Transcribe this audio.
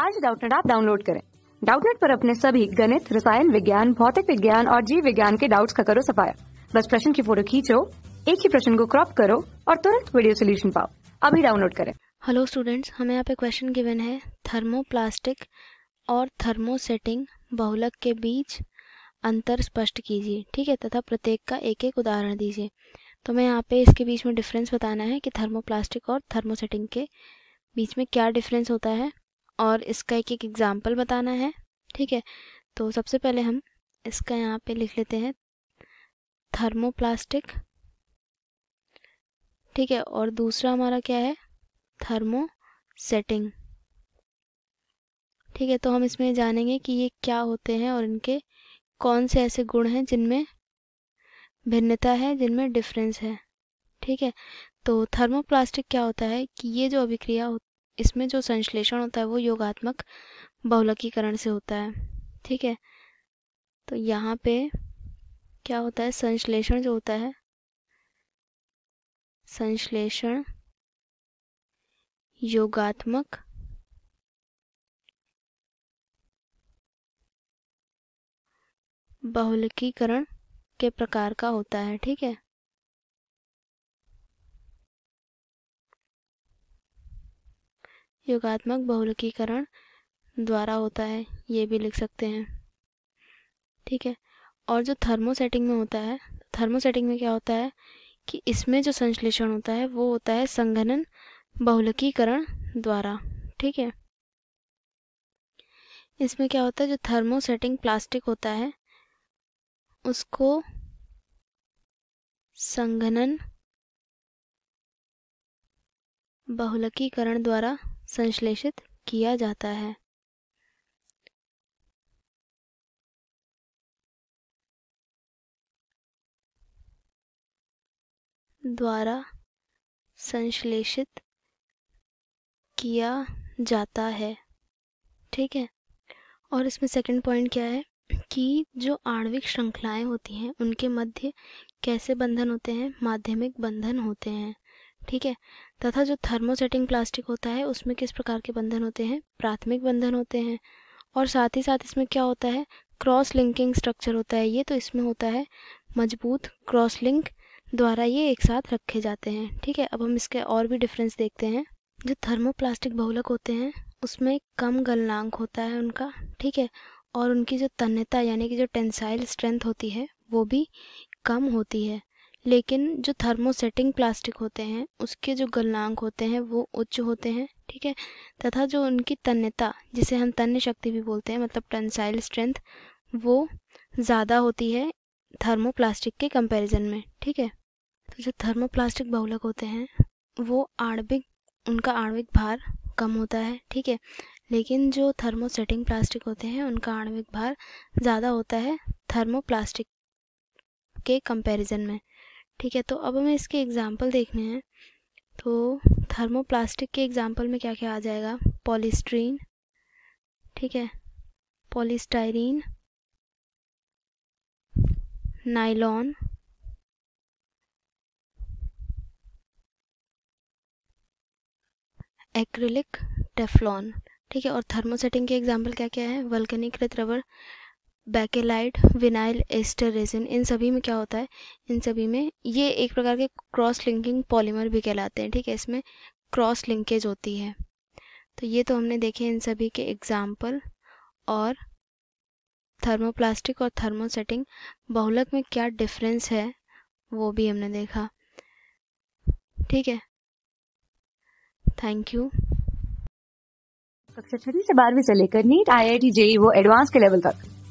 आज डाउटनेट आप डाउनलोड करें डाउटनेट पर अपने सभी गणित रसायन विज्ञान भौतिक विज्ञान और जीव विज्ञान के डाउट्स का करो सफाया बस प्रश्न की फोटो खींचो एक ही प्रश्न को क्रॉप करो और तुरंत वीडियो सोल्यूशन पाओ अभी डाउनलोड करें हेलो स्टूडेंट्स हमें यहाँ पे क्वेश्चन गिवन है थर्मोप्लास्टिक और थर्मोसेटिंग बहुलक के बीच अंतर स्पष्ट कीजिए ठीक है तथा प्रत्येक का एक एक उदाहरण दीजिए तो मैं यहाँ पे इसके बीच में डिफरेंस बताना है कि थर्मोप्लास्टिक और थर्मोसेटिंग के बीच में क्या डिफरेंस होता है और इसका एक एक एग्ज़ाम्पल बताना है ठीक है तो सबसे पहले हम इसका यहाँ पे लिख लेते हैं थर्मोप्लास्टिक ठीक है और दूसरा हमारा क्या है थर्मो सेटिंग ठीक है तो हम इसमें जानेंगे कि ये क्या होते हैं और इनके कौन से ऐसे गुण हैं जिनमें भिन्नता है जिनमें डिफरेंस है ठीक है तो थर्मोप्लास्टिक क्या होता है कि ये जो अभिक्रिया इसमें जो संश्लेषण होता है वो योगात्मक बहुलकीकरण से होता है ठीक है तो यहाँ पे क्या होता है संश्लेषण जो होता है संश्लेषण योगात्मक बहुलकीकरण के प्रकार का होता है ठीक है योगात्मक बहुलकीकरण द्वारा होता है ये भी लिख सकते हैं ठीक है और जो थर्मोसेटिंग में होता है थर्मोसेटिंग में क्या होता है कि इसमें जो संश्लेषण होता है वो होता है संघनन बहुलकीकरण द्वारा ठीक है इसमें क्या होता है जो थर्मोसेटिंग प्लास्टिक होता है उसको संघनन बहुलकीकरण द्वारा संश्लेषित किया जाता है द्वारा संश्लेषित किया जाता है ठीक है और इसमें सेकंड पॉइंट क्या है कि जो आणविक श्रृंखलाएं होती हैं उनके मध्य कैसे बंधन होते हैं माध्यमिक बंधन होते हैं ठीक है तथा जो थर्मोसेटिंग प्लास्टिक होता है उसमें किस प्रकार के बंधन होते हैं प्राथमिक बंधन होते हैं और साथ ही साथ इसमें क्या होता है क्रॉस लिंकिंग स्ट्रक्चर होता है ये तो इसमें होता है मजबूत क्रॉस लिंक द्वारा ये एक साथ रखे जाते हैं ठीक है अब हम इसके और भी डिफरेंस देखते हैं जो थर्मोप्लास्टिक बहुलक होते हैं उसमें कम गलनांक होता है उनका ठीक है और उनकी जो तन्यता यानी कि जो टेंसाइल स्ट्रेंथ होती है वो भी कम होती है लेकिन जो थर्मोसेटिंग प्लास्टिक होते हैं उसके जो गलनांक होते हैं वो उच्च होते हैं ठीक है तथा जो उनकी तन्यता जिसे हम तन्य शक्ति भी बोलते हैं मतलब टेंसाइल स्ट्रेंथ वो ज़्यादा होती है थर्मोप्लास्टिक के कंपैरिजन में ठीक है तो जो थर्मोप्लास्टिक बहुलक होते हैं वो आणविक उनका आणविक भार कम होता है ठीक है लेकिन जो थर्मोसेटिंग प्लास्टिक होते हैं उनका आणविक भार ज़्यादा होता है थर्मोप्लास्टिक के कंपैरिजन में ठीक है तो अब हमें इसके एग्ज़ाम्पल देखने हैं तो थर्मोप्लास्टिक के एग्ज़ाम्पल में क्या क्या आ जाएगा पॉलिस्ट्रीन ठीक है पॉलिस्टाइरीन नाइलॉन एक्रिलिक टेफ्लॉन ठीक है और थर्मोसेटिंग के एग्जाम्पल क्या क्या है वल्कनीकृत rubber bakelite vinyl ester resin इन सभी में क्या होता है इन सभी में ये एक प्रकार के क्रॉस लिंकिंग पॉलीमर भी कहलाते हैं ठीक है इसमें क्रॉस लिंकेज होती है तो ये तो हमने देखे इन सभी के एग्जाम्पल और थर्मोप्लास्टिक और थर्मोसेटिंग बहुलक में क्या डिफरेंस है वो भी हमने देखा ठीक है थैंक यू कक्षा छठी से बारहवीं से लेकर NEET I I T JEE वो एडवांस के लेवल तक